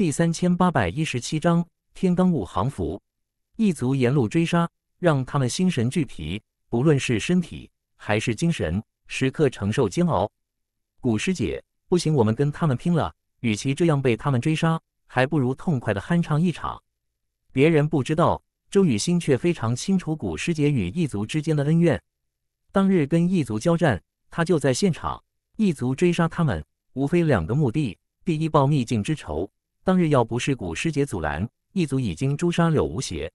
第三千八百一十七章天罡五行符。异族沿路追杀，让他们心神俱疲，不论是身体还是精神，时刻承受煎熬。古师姐，不行，我们跟他们拼了。与其这样被他们追杀，还不如痛快的酣畅一场。别人不知道，周雨欣却非常清楚古师姐与异族之间的恩怨。当日跟异族交战，他就在现场。异族追杀他们，无非两个目的：第一，报秘境之仇。当日要不是古师姐阻拦，一族已经诛杀柳无邪，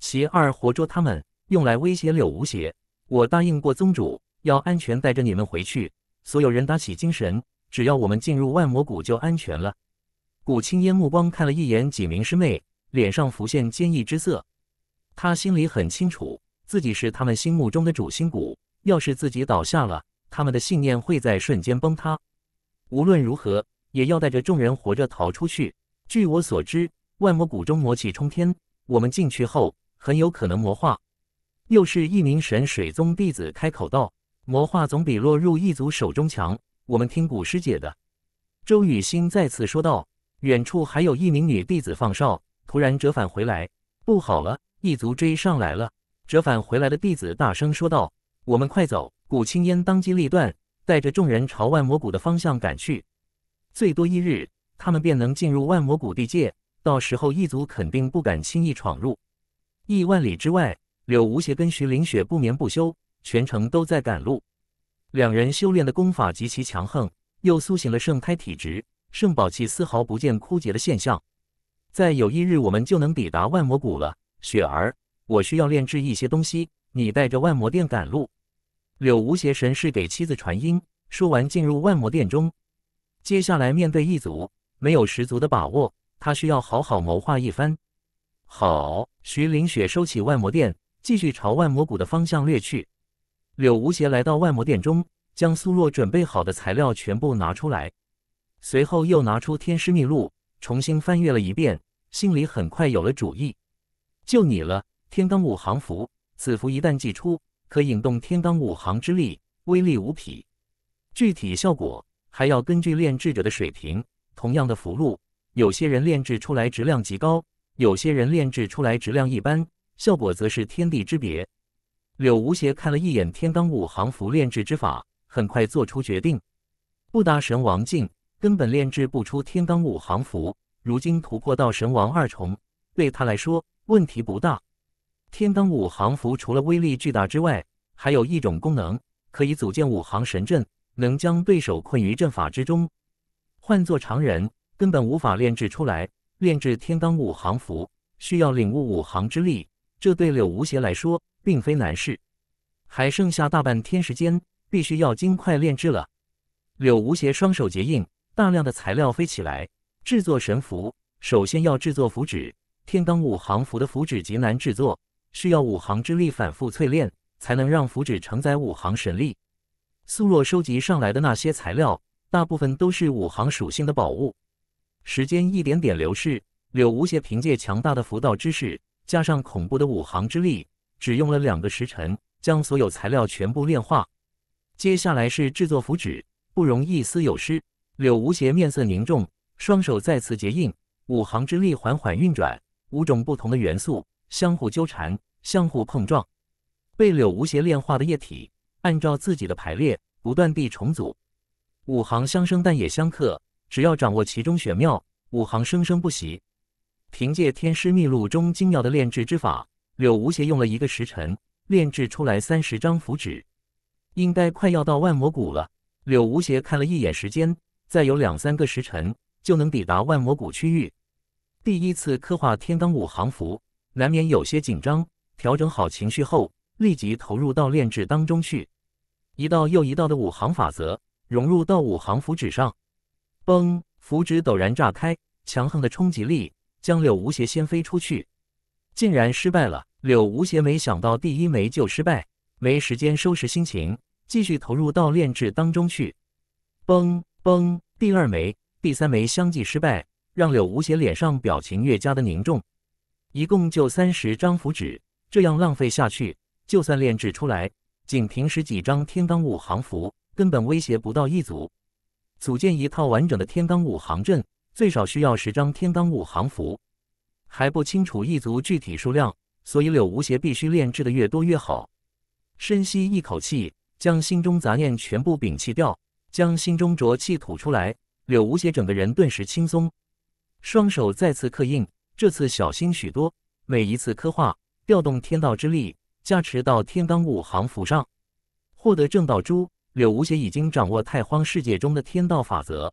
其二活捉他们，用来威胁柳无邪。我答应过宗主，要安全带着你们回去。所有人打起精神，只要我们进入万魔谷，就安全了。古青烟目光看了一眼几名师妹，脸上浮现坚毅之色。他心里很清楚，自己是他们心目中的主心骨。要是自己倒下了，他们的信念会在瞬间崩塌。无论如何。也要带着众人活着逃出去。据我所知，万魔谷中魔气冲天，我们进去后很有可能魔化。又是一名神水宗弟子开口道：“魔化总比落入异族手中强。”我们听古师姐的。”周雨欣再次说道。远处还有一名女弟子放哨，突然折返回来：“不好了，异族追上来了！”折返回来的弟子大声说道：“我们快走！”古青烟当机立断，带着众人朝万魔谷的方向赶去。最多一日，他们便能进入万魔谷地界。到时候，异族肯定不敢轻易闯入。亿万里之外，柳无邪跟徐凌雪不眠不休，全程都在赶路。两人修炼的功法极其强横，又苏醒了圣胎体质，圣宝气丝毫不见枯竭的现象。再有一日，我们就能抵达万魔谷了。雪儿，我需要炼制一些东西，你带着万魔殿赶路。柳无邪神是给妻子传音，说完进入万魔殿中。接下来面对一组没有十足的把握，他需要好好谋划一番。好，徐凌雪收起万魔殿，继续朝万魔谷的方向掠去。柳无邪来到万魔殿中，将苏洛准备好的材料全部拿出来，随后又拿出《天师秘录》，重新翻阅了一遍，心里很快有了主意。就你了，天罡五行符。此符一旦祭出，可引动天罡五行之力，威力无匹。具体效果。还要根据炼制者的水平，同样的符箓，有些人炼制出来质量极高，有些人炼制出来质量一般，效果则是天地之别。柳无邪看了一眼天罡五行符炼制之法，很快做出决定：不达神王境，根本炼制不出天罡五行符。如今突破到神王二重，对他来说问题不大。天罡五行符除了威力巨大之外，还有一种功能，可以组建五行神阵。能将对手困于阵法之中，换做常人根本无法炼制出来。炼制天罡五行符需要领悟五行之力，这对柳无邪来说并非难事。还剩下大半天时间，必须要尽快炼制了。柳无邪双手结印，大量的材料飞起来，制作神符。首先要制作符纸，天罡五行符的符纸极难制作，需要五行之力反复淬炼，才能让符纸承载五行神力。苏若收集上来的那些材料，大部分都是五行属性的宝物。时间一点点流逝，柳无邪凭借强大的符道知识，加上恐怖的五行之力，只用了两个时辰，将所有材料全部炼化。接下来是制作符纸，不容一丝有失。柳无邪面色凝重，双手再次结印，五行之力缓缓运转，五种不同的元素相互纠缠、相互碰撞，被柳无邪炼化的液体。按照自己的排列，不断地重组。五行相生，但也相克。只要掌握其中玄妙，五行生生不息。凭借《天师秘录》中精妙的炼制之法，柳无邪用了一个时辰炼制出来三十张符纸。应该快要到万魔谷了。柳无邪看了一眼时间，再有两三个时辰就能抵达万魔谷区域。第一次刻画天罡五行符，难免有些紧张。调整好情绪后，立即投入到炼制当中去。一道又一道的五行法则融入到五行符纸上，嘣，符纸陡然炸开，强横的冲击力将柳无邪掀飞出去，竟然失败了！柳无邪没想到第一枚就失败，没时间收拾心情，继续投入到炼制当中去。嘣嘣，第二枚、第三枚相继失败，让柳无邪脸上表情越加的凝重。一共就三十张符纸，这样浪费下去，就算炼制出来。仅凭十几张天罡五行符，根本威胁不到一族。组建一套完整的天罡五行阵，最少需要十张天罡五行符。还不清楚一族具体数量，所以柳无邪必须炼制的越多越好。深吸一口气，将心中杂念全部摒弃掉，将心中浊气吐出来。柳无邪整个人顿时轻松，双手再次刻印，这次小心许多。每一次刻画，调动天道之力。加持到天罡五行符上，获得正道珠。柳无邪已经掌握太荒世界中的天道法则，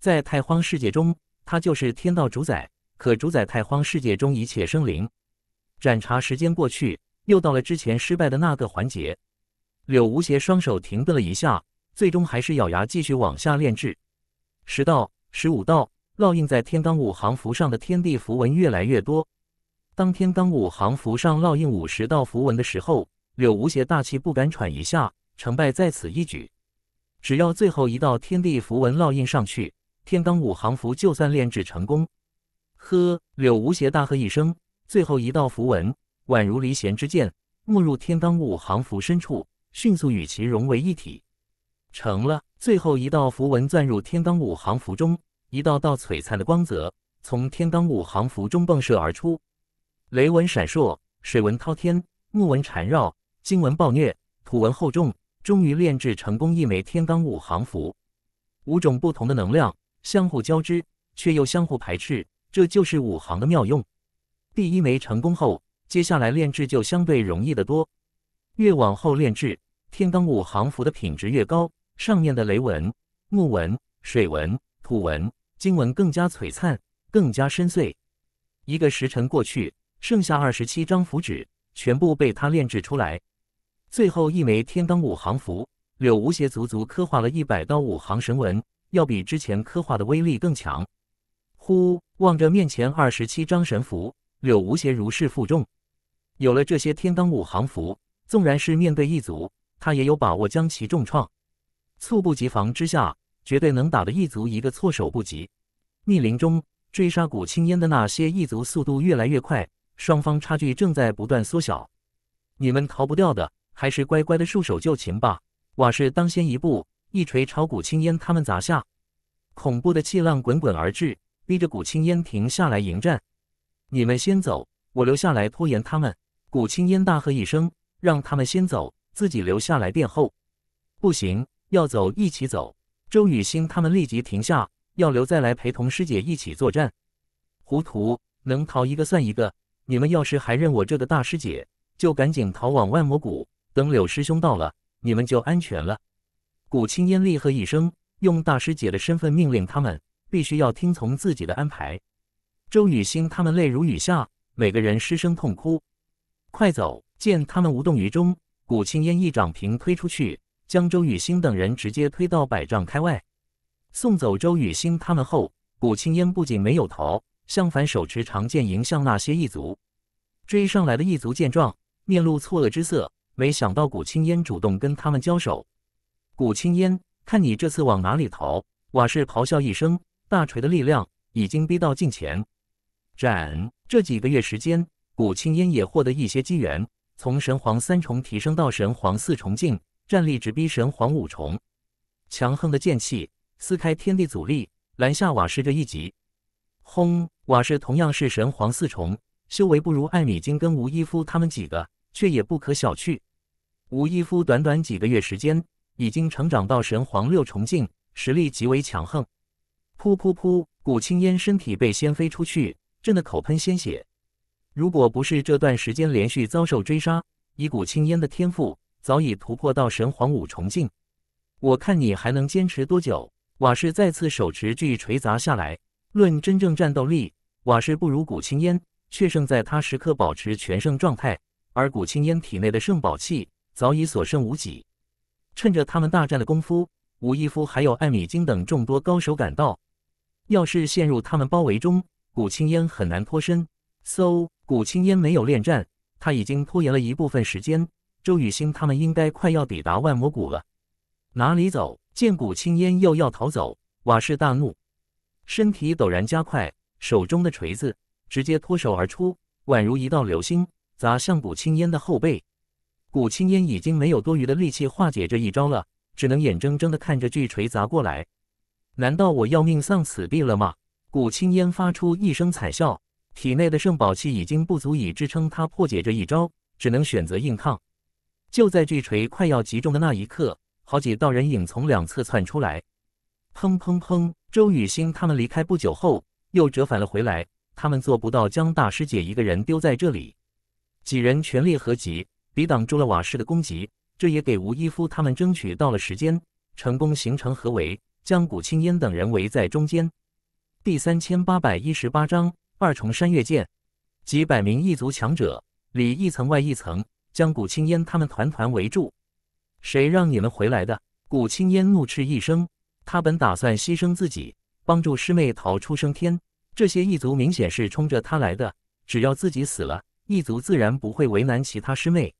在太荒世界中，他就是天道主宰，可主宰太荒世界中一切生灵。盏茶时间过去，又到了之前失败的那个环节。柳无邪双手停顿了一下，最终还是咬牙继续往下炼制。十道、十五道，烙印在天罡五行符上的天地符文越来越多。当天罡五行符上烙印五十道符文的时候，柳无邪大气不敢喘一下，成败在此一举。只要最后一道天地符文烙印上去，天罡五行符就算炼制成功。呵，柳无邪大喝一声，最后一道符文宛如离弦之箭，没入天罡五行符深处，迅速与其融为一体。成了，最后一道符文钻入天罡五行符中，一道道璀璨的光泽从天罡五行符中迸射而出。雷纹闪烁，水纹滔天，木纹缠绕，金纹暴虐，土纹厚重，终于炼制成功一枚天罡五行符。五种不同的能量相互交织，却又相互排斥，这就是五行的妙用。第一枚成功后，接下来炼制就相对容易得多。越往后炼制，天罡五行符的品质越高，上面的雷纹、木纹、水纹、土纹、金纹更加璀璨，更加深邃。一个时辰过去。剩下二十七张符纸，全部被他炼制出来。最后一枚天罡五行符，柳无邪足足刻画了一百道五行神纹，要比之前刻画的威力更强。呼，望着面前二十七张神符，柳无邪如释负重。有了这些天罡五行符，纵然是面对异族，他也有把握将其重创。猝不及防之下，绝对能打的异族一个措手不及。密林中追杀古青烟的那些异族，速度越来越快。双方差距正在不断缩小，你们逃不掉的，还是乖乖的束手就擒吧。瓦氏当先一步，一锤朝古青烟他们砸下，恐怖的气浪滚滚而至，逼着古青烟停下来迎战。你们先走，我留下来拖延他们。古青烟大喝一声，让他们先走，自己留下来殿后。不行，要走一起走。周雨欣他们立即停下，要留再来陪同师姐一起作战。糊涂，能逃一个算一个。你们要是还认我这个大师姐，就赶紧逃往万魔谷，等柳师兄到了，你们就安全了。古青烟厉喝一声，用大师姐的身份命令他们，必须要听从自己的安排。周雨欣他们泪如雨下，每个人失声痛哭。快走！见他们无动于衷，古青烟一掌平推出去，将周雨欣等人直接推到百丈开外。送走周雨欣他们后，古青烟不仅没有逃。相反手持长剑迎向那些异族，追上来的异族见状，面露错愕之色。没想到古青烟主动跟他们交手。古青烟，看你这次往哪里逃！瓦氏咆哮一声，大锤的力量已经逼到近前。斩！这几个月时间，古青烟也获得一些机缘，从神皇三重提升到神皇四重境，战力直逼神皇五重。强横的剑气撕开天地阻力，拦下瓦氏这一击。轰！瓦氏同样是神皇四重，修为不如艾米金跟吴一夫他们几个，却也不可小觑。吴一夫短短几个月时间，已经成长到神皇六重境，实力极为强横。噗噗噗！古青烟身体被掀飞出去，震得口喷鲜血。如果不是这段时间连续遭受追杀，以古青烟的天赋，早已突破到神皇五重境。我看你还能坚持多久？瓦氏再次手持巨锤砸下来。论真正战斗力，瓦氏不如古青烟，却胜在他时刻保持全盛状态。而古青烟体内的圣宝气早已所剩无几。趁着他们大战的功夫，吴一夫还有艾米金等众多高手赶到。要是陷入他们包围中，古青烟很难脱身。So，古青烟没有恋战，他已经拖延了一部分时间。周雨欣他们应该快要抵达万魔谷了。哪里走？见古青烟又要逃走，瓦氏大怒。身体陡然加快，手中的锤子直接脱手而出，宛如一道流星砸向古青烟的后背。古青烟已经没有多余的力气化解这一招了，只能眼睁睁地看着巨锤砸过来。难道我要命丧此地了吗？古青烟发出一声惨笑，体内的圣宝气已经不足以支撑他破解这一招，只能选择硬抗。就在巨锤快要击中的那一刻，好几道人影从两侧窜出来，砰砰砰。周雨欣他们离开不久后，又折返了回来。他们做不到将大师姐一个人丢在这里，几人全力合击，抵挡住了瓦氏的攻击。这也给吴一夫他们争取到了时间，成功形成合围，将古青烟等人围在中间。第三千八百一十八章二重山越剑。几百名异族强者里一层外一层，将古青烟他们团团围住。谁让你们回来的？古青烟怒斥一声。他本打算牺牲自己，帮助师妹逃出升天。这些异族明显是冲着他来的，只要自己死了，异族自然不会为难其他师妹。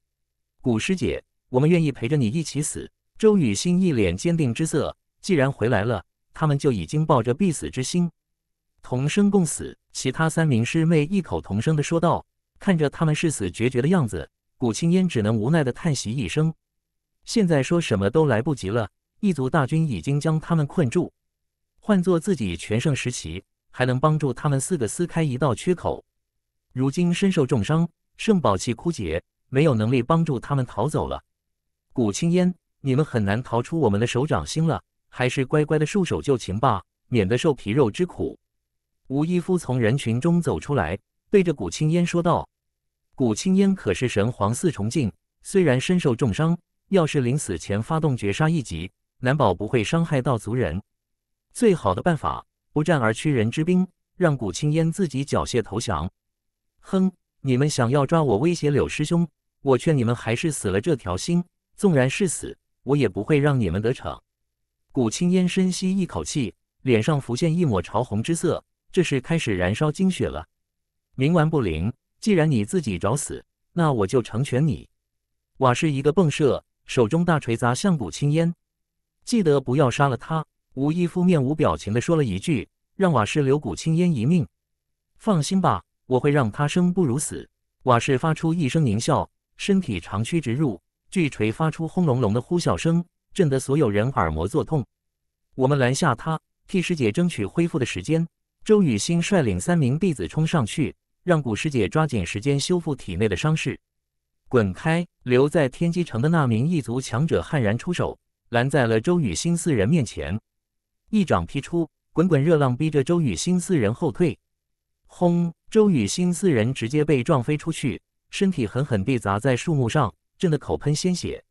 古师姐，我们愿意陪着你一起死。”周雨欣一脸坚定之色。既然回来了，他们就已经抱着必死之心，同生共死。其他三名师妹异口同声地说道：“看着他们誓死决绝的样子，古青烟只能无奈地叹息一声。现在说什么都来不及了。”一族大军已经将他们困住，换做自己全盛时期，还能帮助他们四个撕开一道缺口。如今身受重伤，圣宝气枯竭，没有能力帮助他们逃走了。古青烟，你们很难逃出我们的手掌心了，还是乖乖的束手就擒吧，免得受皮肉之苦。吴一夫从人群中走出来，对着古青烟说道：“古青烟可是神皇四重境，虽然身受重伤，要是临死前发动绝杀一击。”难保不会伤害到族人。最好的办法，不战而屈人之兵，让古青烟自己缴械投降。哼，你们想要抓我威胁柳师兄，我劝你们还是死了这条心。纵然是死，我也不会让你们得逞。古青烟深吸一口气，脸上浮现一抹潮红之色，这是开始燃烧精血了。冥顽不灵，既然你自己找死，那我就成全你。瓦氏一个迸射，手中大锤砸向古青烟。记得不要杀了他！吴一夫面无表情地说了一句，让瓦氏留古青烟一命。放心吧，我会让他生不如死。瓦氏发出一声狞笑，身体长驱直入，巨锤发出轰隆隆的呼啸声，震得所有人耳膜作痛。我们拦下他，替师姐争取恢复的时间。周雨欣率领三名弟子冲上去，让古师姐抓紧时间修复体内的伤势。滚开！留在天机城的那名异族强者悍然出手。拦在了周雨欣四人面前，一掌劈出，滚滚热浪逼着周雨欣四人后退。轰！周雨欣四人直接被撞飞出去，身体狠狠地砸在树木上，震得口喷鲜血。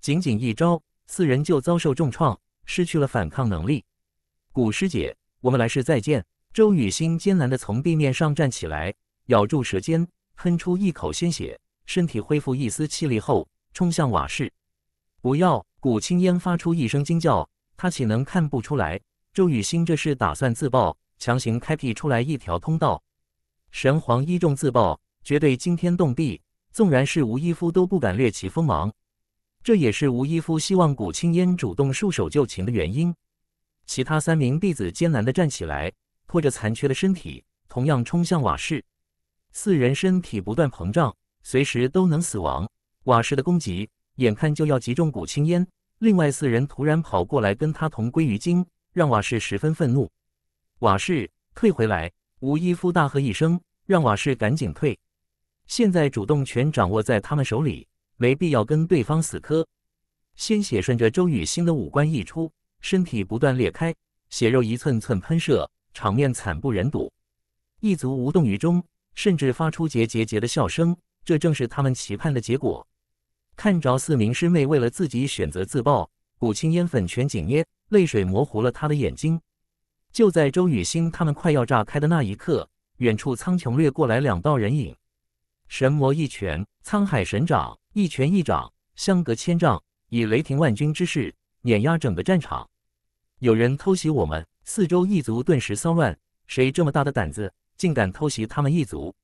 仅仅一招，四人就遭受重创，失去了反抗能力。古师姐，我们来世再见。周雨欣艰难地从地面上站起来，咬住舌尖，喷出一口鲜血，身体恢复一丝气力后，冲向瓦室。不要！古青烟发出一声惊叫，他岂能看不出来？周雨欣这是打算自爆，强行开辟出来一条通道。神皇一众自爆，绝对惊天动地，纵然是吴一夫都不敢掠其锋芒。这也是吴一夫希望古青烟主动束手就擒的原因。其他三名弟子艰难地站起来，拖着残缺的身体，同样冲向瓦室。四人身体不断膨胀，随时都能死亡。瓦室的攻击眼看就要击中古青烟。另外四人突然跑过来跟他同归于尽，让瓦氏十分愤怒。瓦氏退回来，吴一夫大喝一声，让瓦氏赶紧退。现在主动权掌握在他们手里，没必要跟对方死磕。鲜血顺着周雨欣的五官溢出，身体不断裂开，血肉一寸寸喷射，场面惨不忍睹。异族无动于衷，甚至发出桀桀桀的笑声。这正是他们期盼的结果。看着四名师妹为了自己选择自爆，古青烟粉拳紧捏，泪水模糊了他的眼睛。就在周雨欣他们快要炸开的那一刻，远处苍穹掠过来两道人影，神魔一拳，沧海神掌，一拳一掌，相隔千丈，以雷霆万钧之势碾压整个战场。有人偷袭我们，四周异族顿时骚乱。谁这么大的胆子，竟敢偷袭他们一族？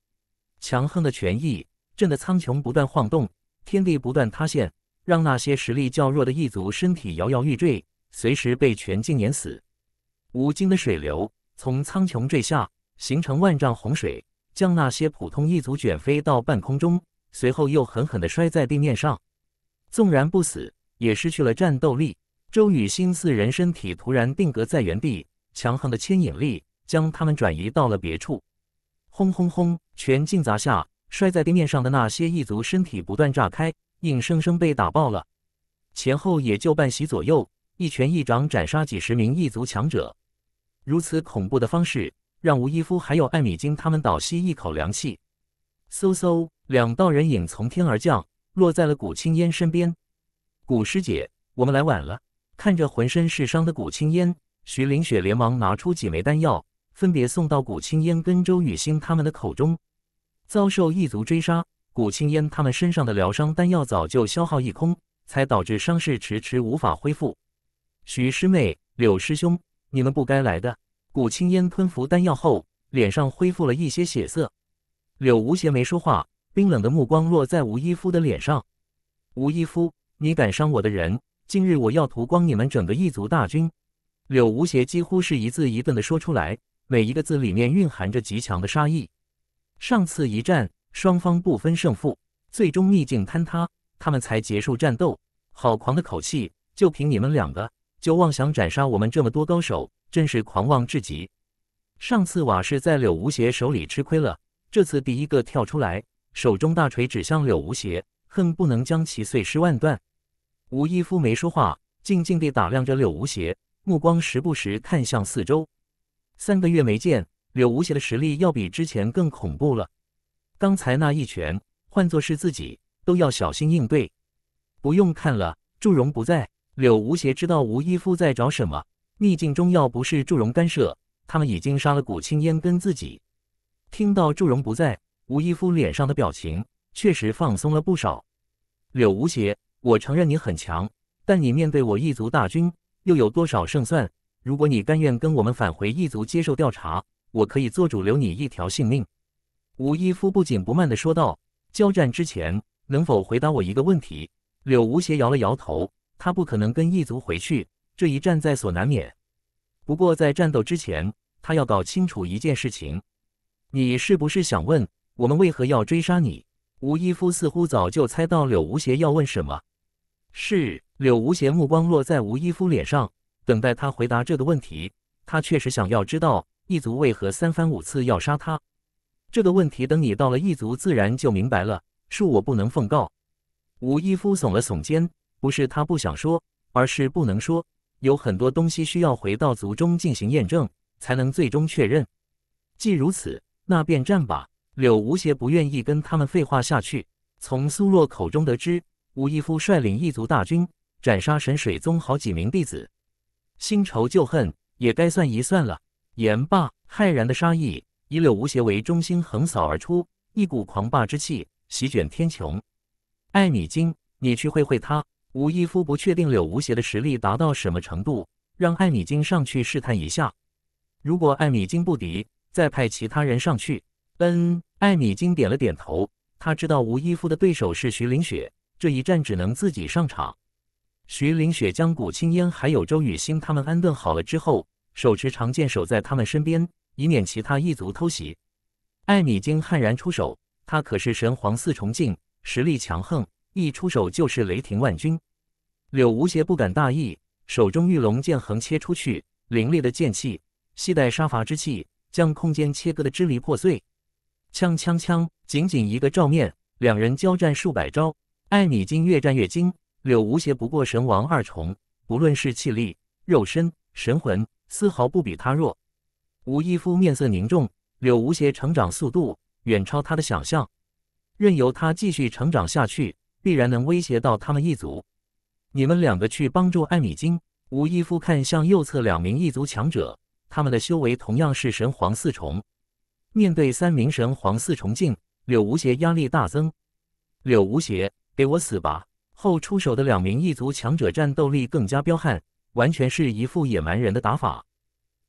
强横的拳意震得苍穹不断晃动。天地不断塌陷，让那些实力较弱的异族身体摇摇欲坠，随时被全境碾死。无尽的水流从苍穹坠下，形成万丈洪水，将那些普通异族卷飞到半空中，随后又狠狠地摔在地面上。纵然不死，也失去了战斗力。周雨欣四人身体突然定格在原地，强横的牵引力将他们转移到了别处。轰轰轰！全境砸下。摔在地面上的那些异族身体不断炸开，硬生生被打爆了。前后也就半席左右，一拳一掌斩杀几十名异族强者，如此恐怖的方式让吴一夫还有艾米金他们倒吸一口凉气。嗖嗖，两道人影从天而降，落在了古青烟身边。古师姐，我们来晚了。看着浑身是伤的古青烟，徐凌雪连忙拿出几枚丹药，分别送到古青烟跟周雨欣他们的口中。遭受异族追杀，古青烟他们身上的疗伤丹药早就消耗一空，才导致伤势迟迟无法恢复。徐师妹、柳师兄，你们不该来的。古青烟吞服丹药后，脸上恢复了一些血色。柳无邪没说话，冰冷的目光落在吴一夫的脸上。吴一夫，你敢伤我的人，今日我要屠光你们整个异族大军。柳无邪几乎是一字一顿的说出来，每一个字里面蕴含着极强的杀意。上次一战，双方不分胜负，最终秘境坍塌，他们才结束战斗。好狂的口气！就凭你们两个，就妄想斩杀我们这么多高手，真是狂妄至极。上次瓦氏在柳无邪手里吃亏了，这次第一个跳出来，手中大锤指向柳无邪，恨不能将其碎尸万段。吴一夫没说话，静静地打量着柳无邪，目光时不时看向四周。三个月没见。柳无邪的实力要比之前更恐怖了，刚才那一拳，换作是自己都要小心应对。不用看了，祝融不在，柳无邪知道吴一夫在找什么。秘境中要不是祝融干涉，他们已经杀了古青烟跟自己。听到祝融不在，吴一夫脸上的表情确实放松了不少。柳无邪，我承认你很强，但你面对我一族大军，又有多少胜算？如果你甘愿跟我们返回一族接受调查。我可以做主留你一条性命。”吴一夫不紧不慢地说道。“交战之前，能否回答我一个问题？”柳无邪摇了摇头，他不可能跟异族回去，这一战在所难免。不过在战斗之前，他要搞清楚一件事情：你是不是想问我们为何要追杀你？”吴一夫似乎早就猜到柳无邪要问什么。是。柳无邪目光落在吴一夫脸上，等待他回答这个问题。他确实想要知道。异族为何三番五次要杀他？这个问题等你到了异族，自然就明白了。恕我不能奉告。吴一夫耸了耸肩，不是他不想说，而是不能说。有很多东西需要回到族中进行验证，才能最终确认。既如此，那便战吧。柳无邪不愿意跟他们废话下去。从苏洛口中得知，吴一夫率领异族大军斩杀神水宗好几名弟子，新仇旧恨也该算一算了。言罢，骇然的杀意以柳无邪为中心横扫而出，一股狂霸之气席卷天穹。艾米金，你去会会他。吴一夫不确定柳无邪的实力达到什么程度，让艾米金上去试探一下。如果艾米金不敌，再派其他人上去。嗯，艾米金点了点头。他知道吴一夫的对手是徐凌雪，这一战只能自己上场。徐凌雪将古青烟还有周雨欣他们安顿好了之后。手持长剑守在他们身边，以免其他异族偷袭。艾米金悍然出手，他可是神皇四重境，实力强横，一出手就是雷霆万钧。柳无邪不敢大意，手中玉龙剑横切出去，凌厉的剑气，系带杀伐之气，将空间切割的支离破碎。锵锵锵！仅仅一个照面，两人交战数百招，艾米金越战越精，柳无邪不过神王二重，不论是气力、肉身、神魂。丝毫不比他弱。吴一夫面色凝重，柳无邪成长速度远超他的想象，任由他继续成长下去，必然能威胁到他们一族。你们两个去帮助艾米金。吴一夫看向右侧两名异族强者，他们的修为同样是神皇四重。面对三名神皇四重境，柳无邪压力大增。柳无邪，给我死吧！后出手的两名异族强者战斗力更加彪悍。完全是一副野蛮人的打法，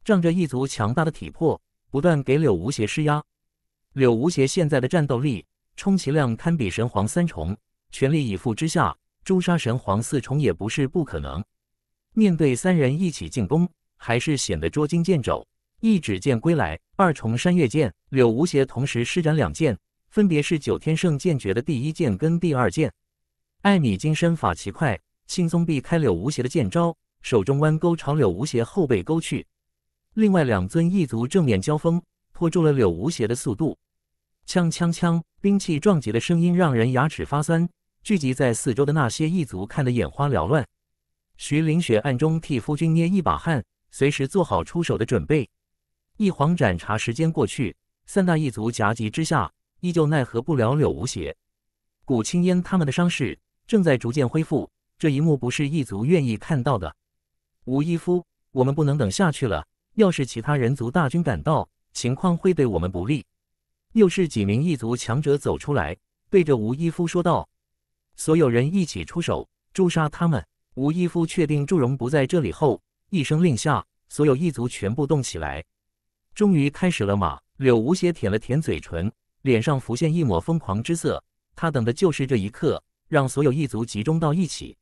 仗着一族强大的体魄，不断给柳无邪施压。柳无邪现在的战斗力，充其量堪比神皇三重，全力以赴之下，诛杀神皇四重也不是不可能。面对三人一起进攻，还是显得捉襟见肘。一指剑归来，二重山岳剑，柳无邪同时施展两剑，分别是九天圣剑诀的第一剑跟第二剑。艾米金身法奇快，轻松避开柳无邪的剑招。手中弯钩朝柳无邪后背勾去，另外两尊异族正面交锋，拖住了柳无邪的速度。枪枪枪，兵器撞击的声音让人牙齿发酸。聚集在四周的那些异族看得眼花缭乱。徐凌雪暗中替夫君捏一把汗，随时做好出手的准备。一晃盏茶时间过去，三大异族夹击之下，依旧奈何不了柳无邪。古青烟他们的伤势正在逐渐恢复，这一幕不是异族愿意看到的。吴一夫，我们不能等下去了。要是其他人族大军赶到，情况会对我们不利。又是几名异族强者走出来，对着吴一夫说道：“所有人一起出手，诛杀他们！”吴一夫确定祝融不在这里后，一声令下，所有异族全部动起来。终于开始了吗？柳无邪舔了舔嘴唇，脸上浮现一抹疯狂之色。他等的就是这一刻，让所有异族集中到一起。